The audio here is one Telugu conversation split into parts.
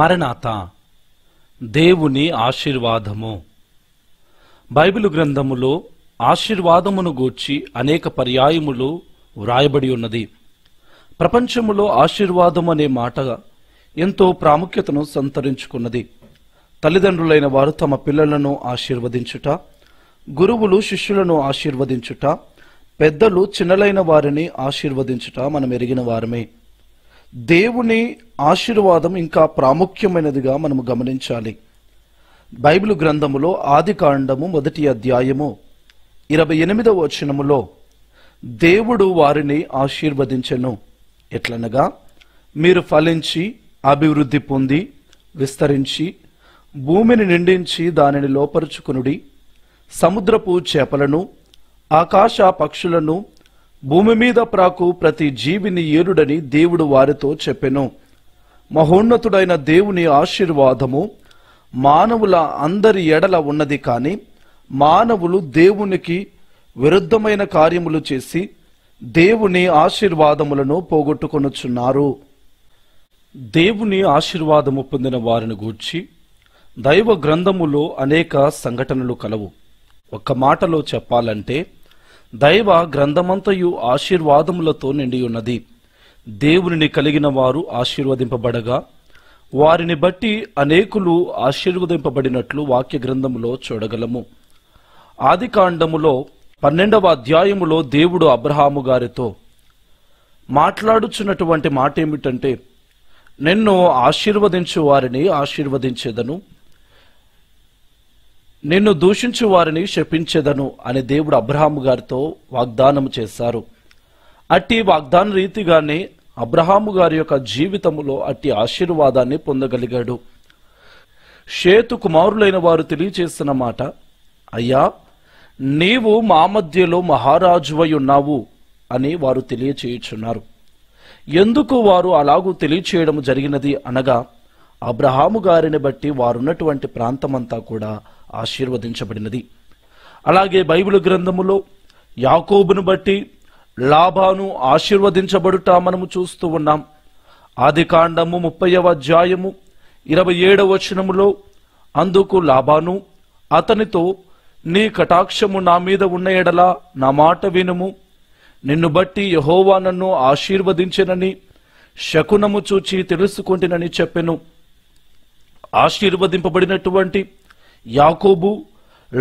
మరణాత దేవుని ఆశీర్వాదము బైబిలు గ్రంథములో ఆశీర్వాదమును గూర్చి అనేక పర్యాయములు వ్రాయబడి ఉన్నది ప్రపంచములో ఆశీర్వాదము అనే మాట ఎంతో ప్రాముఖ్యతను సంతరించుకున్నది తల్లిదండ్రులైన వారు తమ పిల్లలను ఆశీర్వదించుట గురువులు శిష్యులను ఆశీర్వదించుట పెద్దలు చిన్నలైన వారిని ఆశీర్వదించుట మనం ఎరిగిన వారమే దేవుని ఆశీర్వాదం ఇంకా ప్రాముఖ్యమైనదిగా మనము గమనించాలి బైబిల్ గ్రంథములో ఆది కాండము మొదటి అధ్యాయము ఇరవై ఎనిమిదవ వచనములో దేవుడు వారిని ఆశీర్వదించెను ఎట్లనగా మీరు ఫలించి అభివృద్ధి పొంది విస్తరించి భూమిని నిండించి దానిని లోపరుచుకునుడి సముద్రపు చేపలను ఆకాశ పక్షులను భూమి మీద ప్రాకు ప్రతి జీవిని ఏరుడని దేవుడు వారితో చెప్పెను మహోన్నతుడైన దేవుని ఆశీర్వాదము మానవుల అందరి ఎడల ఉన్నది కాని మానవులు దేవునికి విరుద్ధమైన కార్యములు చేసి దేవుని ఆశీర్వాదములను పోగొట్టుకొనుచున్నారు దేవుని ఆశీర్వాదము పొందిన వారిని గూర్చి దైవ గ్రంథములో అనేక సంఘటనలు కలవు ఒక్క మాటలో చెప్పాలంటే దైవ గ్రంథమంతయు ఆశీర్వాదములతో నిండియున్నది దేవునిని కలిగిన వారు ఆశీర్వదింపబడగా వారిని బట్టి అనేకులు ఆశీర్వదింపబడినట్లు వాక్య గ్రంథములో చూడగలము ఆది కాండములో పన్నెండవ అధ్యాయములో దేవుడు అబ్రహాము గారితో మాట్లాడుచున్నటువంటి మాట ఏమిటంటే నిన్ను ఆశీర్వదించు వారిని ఆశీర్వదించేదను నిన్ను దూషించు వారిని శపించెదను అని దేవుడు అబ్రహాము గారితో వాగ్దానం చేశారు అట్టి వాగ్దాన రీతిగానే అబ్రహాము గారి యొక్క జీవితంలో అట్టి ఆశీర్వాదాన్ని పొందగలిగాడు షేతు కుమారులైన వారు తెలియచేసిన మాట అయ్యా నీవు మా మధ్యలో మహారాజువై ఉన్నావు అని వారు తెలియచేయుచున్నారు ఎందుకు వారు అలాగూ తెలియచేయడం జరిగినది అనగా అబ్రహాము గారిని బట్టి వారున్నటువంటి ప్రాంతమంతా కూడా ఆశీర్వదించబడినది అలాగే బైబిల్ గ్రంథములో యాకోబును బట్టి లాభాను ఆశీర్వదించబడుట మనము చూస్తూ ఉన్నాం ఆది కాండము ముప్పైవ అధ్యాయము ఇరవై ఏడవ వచనములో అందుకు లాభాను అతనితో నీ కటాక్షము నా మీద ఉన్న ఎడల నా మాట వినుము నిన్ను బట్టి యహోవా నన్ను ఆశీర్వదించినని శకునము చూచి తెలుసుకుంటునని చెప్పెను ఆశీర్వదింపబడినటువంటి యాకోబు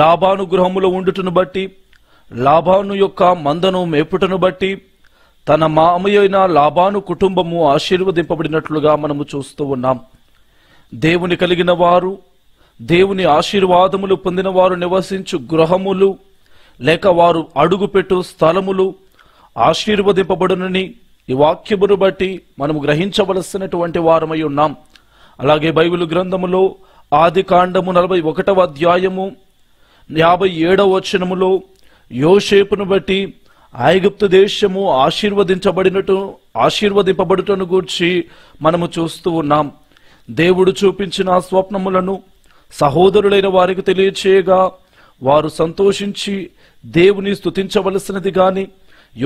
లాభాను గృహములో ఉండుటను బట్టి లాభాను యొక్క మందను మేపుటను బట్టి తన మామయ్యైన లాభాను కుటుంబము ఆశీర్వదింపబడినట్లుగా మనము చూస్తూ ఉన్నాం దేవుని కలిగిన వారు దేవుని ఆశీర్వాదములు పొందిన వారు నివసించు గృహములు లేక వారు అడుగుపెట్టు స్థలములు ఆశీర్వదింపబడునని ఈ వాక్యమును బట్టి మనము గ్రహించవలసినటువంటి వారమై ఉన్నాం అలాగే బైబిల్ గ్రంథములో ఆది కాండము నలభై ఒకటవ అధ్యాయము యాభై ఏడవ వచనములో యోషేపును బట్టి ఐగుప్తు దేశము ఆశీర్వదించబడినట్టు ఆశీర్వదింపబడుటను గూర్చి మనము చూస్తూ ఉన్నాం దేవుడు చూపించిన స్వప్నములను సహోదరులైన వారికి తెలియచేయగా వారు సంతోషించి దేవుని స్థుతించవలసినది గాని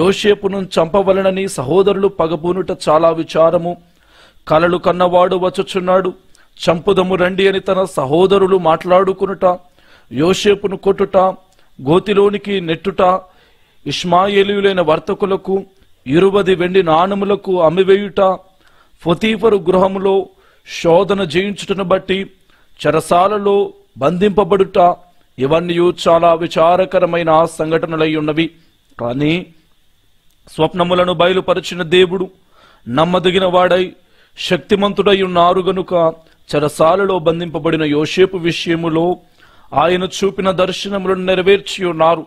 యోషేపును చంపవలనని సహోదరులు పగబూనుట చాలా విచారము కలలు కన్నవాడు వచ్చుచున్నాడు చంపుదము రండి అని తన సహోదరులు మాట్లాడుకునుట యోసేపును కొట్టుట గోతిలోనికి నెట్టుట ఇష్మాయేలులైన వర్తకులకు ఇరువది వెండి నాణములకు అమ్మివేయుట ఫతీఫరు గృహములో శోధన జయించుటను బట్టి చరసాలలో బంధింపబడుట ఇవన్నీ చాలా విచారకరమైన సంఘటనలై ఉన్నవి కానీ స్వప్నములను బయలుపరిచిన దేవుడు నమ్మదగిన వాడై శక్తిమంతుడై ఉన్నారు గనుక చెరసాలలో బంధింపబడిన యోషేపు విషయములో ఆయన చూపిన దర్శనములను నెరవేర్చి ఉన్నారు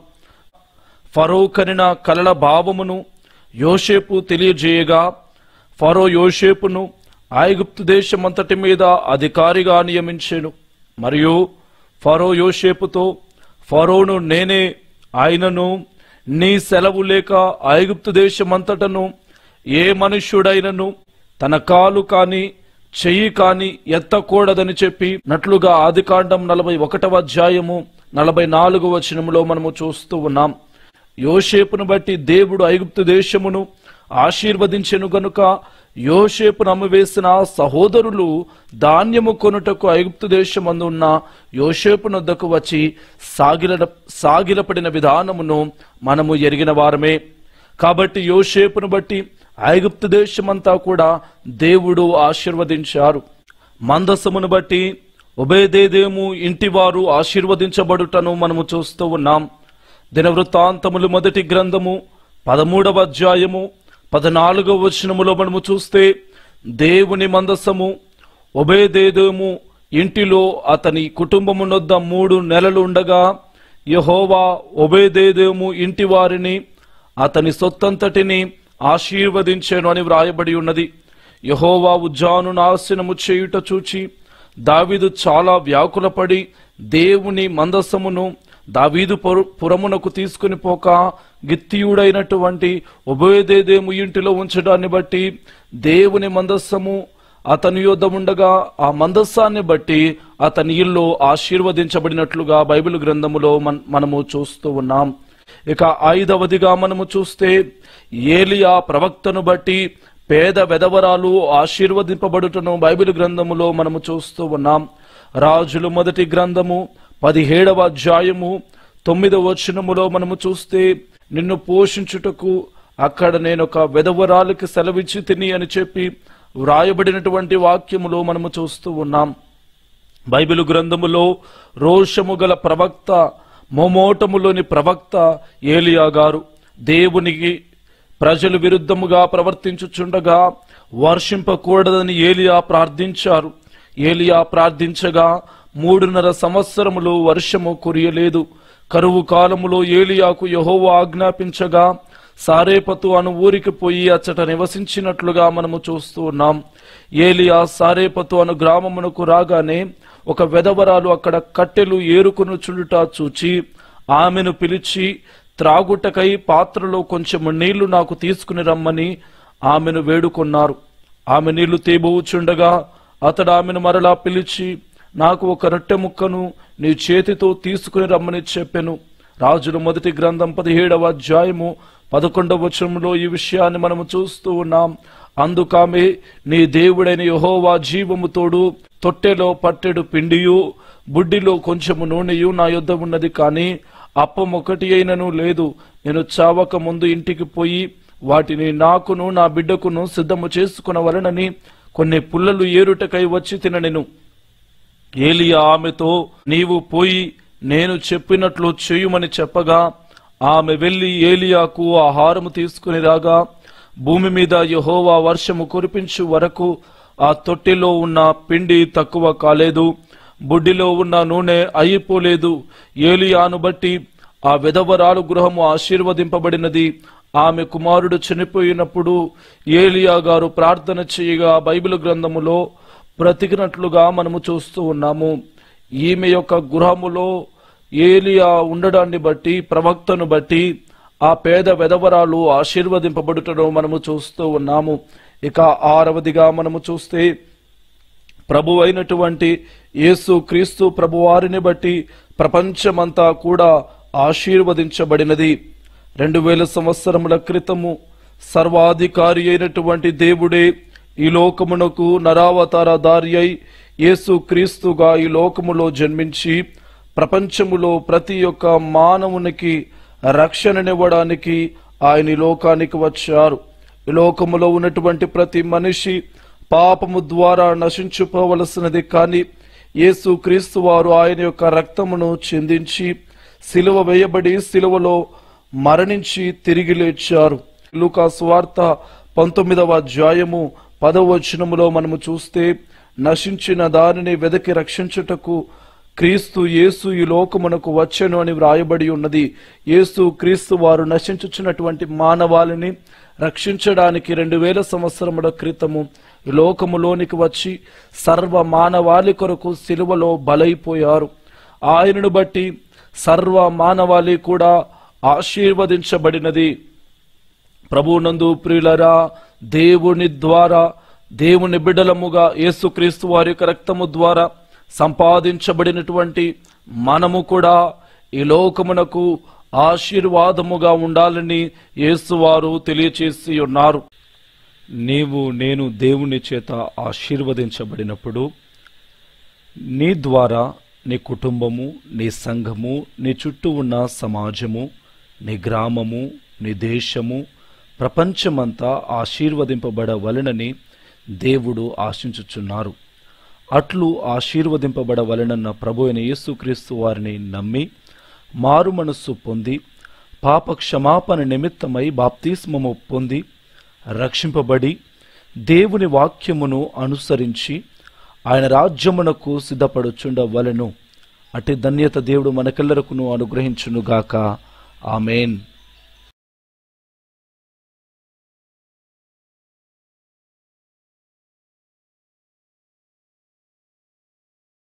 ఫరో కనిన కలల భావమును యోషేపు తెలియజేయగా ఫరో యోషేపును ఐగుప్తు దేశమంతటి మీద అధికారిగా నియమించాను మరియు ఫరో యోషేపుతో ఫరోను నేనే ఆయనను నీ సెలవు లేక ఐగుప్తు దేశమంతటను ఏ మనుష్యుడైనను తన కాలు కానీ చెయ్యి కాని ఎత్తకూడదని చెప్పి నట్లుగా ఆదికాండం నలభై ఒకటవ అధ్యాయము నలభై నాలుగు వచనములో మనము చూస్తూ ఉన్నాం యోషేపును బట్టి దేవుడు ఐగుప్తు దేశమును ఆశీర్వదించెను గనుక యోషేపు నమ్మవేసిన సహోదరులు ధాన్యము కొనుటకు ఐగుప్తు దేశమందు ఉన్న వద్దకు వచ్చి సాగిల సాగిలపడిన విధానమును మనము ఎరిగిన వారమే కాబట్టి యోషేపును బట్టి ఐగుప్తు దేశమంతా కూడా దేవుడు ఆశీర్వదించారు మందసమును బట్టి ఉభయదేదేము ఇంటివారు ఆశీర్వదించబడుటను మనము చూస్తూ ఉన్నాం దినవృత్తాంతములు మొదటి గ్రంథము పదమూడవ అధ్యాయము పద్నాలుగవ వచనములో మనము చూస్తే దేవుని మందసము ఉభయదేదేము ఇంటిలో అతని కుటుంబమునొద్ద మూడు నెలలు ఉండగా యహోవా ఉభయదేదేము ఇంటి వారిని అతని సొత్తంతటిని ఆశీర్వదించేను అని వ్రాయబడి ఉన్నది యహోవా ఉజ్జాను నాశనము చేయుట చూచి దావీదు చాలా వ్యాకులపడి దేవుని మందసమును దావీదు పురమునకు తీసుకుని పోక గిత్తియుడైనటువంటి ఉభయదేదేము ఇంటిలో ఉంచడాన్ని బట్టి దేవుని మందస్సము అతని యుద్ధం ఉండగా ఆ మందస్సాన్ని బట్టి అతని ఇల్లు ఆశీర్వదించబడినట్లుగా బైబిల్ గ్రంథములో మనము చూస్తూ ఉన్నాం ఇక ఐదవదిగా మనము చూస్తే ఏలియా ప్రవక్తను బట్టి పేద వెదవరాలు ఆశీర్వదింపబడుటను బైబిల్ గ్రంథములో మనము చూస్తూ ఉన్నాం రాజులు మొదటి గ్రంథము పదిహేడవ అధ్యాయము తొమ్మిదవ వచనములో మనము చూస్తే నిన్ను పోషించుటకు అక్కడ నేను ఒక వెదవరాలకి సెలవిచ్చి తిని అని చెప్పి వ్రాయబడినటువంటి వాక్యములో మనము చూస్తూ ఉన్నాం బైబిల్ గ్రంథములో రోషము గల ప్రవక్త మోమోటములోని ప్రవక్త ఏలియా గారు దేవునికి ప్రజలు విరుద్ధముగా ప్రవర్తించుచుండగా వర్షింపకూడదని ఏలియా ప్రార్థించారు ఏలియా ప్రార్థించగా మూడున్నర సంవత్సరములు వర్షము కురియలేదు కరువు కాలములో ఏలియాకు యహోవ ఆజ్ఞాపించగా సారేపతు అను ఊరికి పోయి అచ్చట నివసించినట్లుగా మనము చూస్తూ ఉన్నాం ఏలియా సారేపతు అను గ్రామమునకు రాగానే ఒక వెదవరాలు అక్కడ కట్టెలు ఏరుకును చుడుట చూచి ఆమెను పిలిచి త్రాగుటకై పాత్రలో కొంచెము నీళ్లు నాకు తీసుకుని రమ్మని ఆమెను వేడుకున్నారు ఆమె నీళ్లు తీబోచుండగా అతడు ఆమెను మరలా పిలిచి నాకు ఒక రొట్టె ముక్కను నీ చేతితో తీసుకుని రమ్మని చెప్పెను రాజులు మొదటి గ్రంథం పదిహేడవ అధ్యాయము పదకొండవ వచనంలో ఈ విషయాన్ని మనము చూస్తూ ఉన్నాం అందుకామె నీ దేవుడైన యహోవా జీవము తోడు తొట్టెలో పట్టెడు పిండియు బుడ్డిలో కొంచెము నూనెయు నా యుద్ధ ఉన్నది కానీ అప్పం ఒకటి అయినను లేదు నేను చావక ముందు ఇంటికి పోయి వాటిని నాకును నా బిడ్డకును సిద్ధము చేసుకునవలనని కొన్ని పుల్లలు ఏరుటకై వచ్చి తినను ఏలియా ఆమెతో నీవు పోయి నేను చెప్పినట్లు చేయుమని చెప్పగా ఆమె వెళ్లి ఏలియాకు ఆహారము తీసుకుని రాగా భూమి మీద యహోవా వర్షము కురిపించు వరకు ఆ తొట్టిలో ఉన్న పిండి తక్కువ కాలేదు బుడ్డిలో ఉన్న నూనె అయిపోలేదు ఏలియాను బట్టి ఆ విధవరాలు గృహము ఆశీర్వదింపబడినది ఆమె కుమారుడు చనిపోయినప్పుడు ఏలియా గారు ప్రార్థన చేయగా బైబిల్ గ్రంథములో బ్రతికినట్లుగా మనము చూస్తూ ఉన్నాము ఈమె యొక్క గృహములో ఏలియా ఉండడాన్ని బట్టి ప్రవక్తను బట్టి ఆ పేద వెదవరాలు ఆశీర్వదింపబడుటను మనము చూస్తూ ఉన్నాము ఇక ఆరవదిగా మనము చూస్తే ప్రభు అయినటువంటి యేసు క్రీస్తు ప్రభువారిని బట్టి ప్రపంచమంతా కూడా ఆశీర్వదించబడినది రెండు వేల సంవత్సరముల క్రితము సర్వాధికారి అయినటువంటి దేవుడే ఈ లోకమునకు నరావతార దారి అయి యేసు క్రీస్తుగా ఈ లోకములో జన్మించి ప్రపంచములో ప్రతి ఒక్క మానవునికి రక్షణనివ్వడానికి ఆయన లోకానికి వచ్చారు ఈ లోకములో ఉన్నటువంటి ప్రతి మనిషి పాపము ద్వారా నశించుకోవలసినది కానీ యేసు క్రీస్తు వారు ఆయన యొక్క రక్తమును చెందించి సిలువ వేయబడి సిలువలో మరణించి తిరిగి లేచారు లూకా స్వార్త పంతొమ్మిదవ అధ్యాయము పదవ వచనములో మనము చూస్తే నశించిన దానిని వెదకి రక్షించుటకు క్రీస్తు యేసు ఈ లోకమునకు వచ్చను అని వ్రాయబడి ఉన్నది యేసు క్రీస్తు వారు నశించుచున్నటువంటి మానవాళిని రక్షించడానికి రెండు వేల సంవత్సరముల క్రితము లోకములోనికి వచ్చి సర్వ మానవాళి కొరకు సిలువలో బలైపోయారు ఆయనను బట్టి సర్వ మానవాళి కూడా ఆశీర్వదించబడినది ప్రభునందు ప్రియులరా దేవుని ద్వారా దేవుని బిడలముగా యేసుక్రీస్తు వారి యొక్క రక్తము ద్వారా సంపాదించబడినటువంటి మనము కూడా ఈ లోకమునకు ఆశీర్వాదముగా ఉండాలని యేసువారు తెలియచేసి ఉన్నారు నీవు నేను దేవుని చేత ఆశీర్వదించబడినప్పుడు నీ ద్వారా నీ కుటుంబము నీ సంఘము నీ చుట్టూ ఉన్న సమాజము నీ గ్రామము నీ దేశము ప్రపంచమంతా ఆశీర్వదింపబడవలనని దేవుడు ఆశించుచున్నారు అట్లు ఆశీర్వదింపబడవలనన్న ప్రభు అయిన యేసుక్రీస్తు వారిని నమ్మి మారు మనస్సు పొంది పాప క్షమాపణ నిమిత్తమై బాప్తిస్మము పొంది రక్షింపబడి దేవుని వాక్యమును అనుసరించి ఆయన రాజ్యమునకు సిద్ధపడుచుండవలను అటు ధన్యత దేవుడు మనకెల్లరకును అనుగ్రహించునుగాక ఆమెన్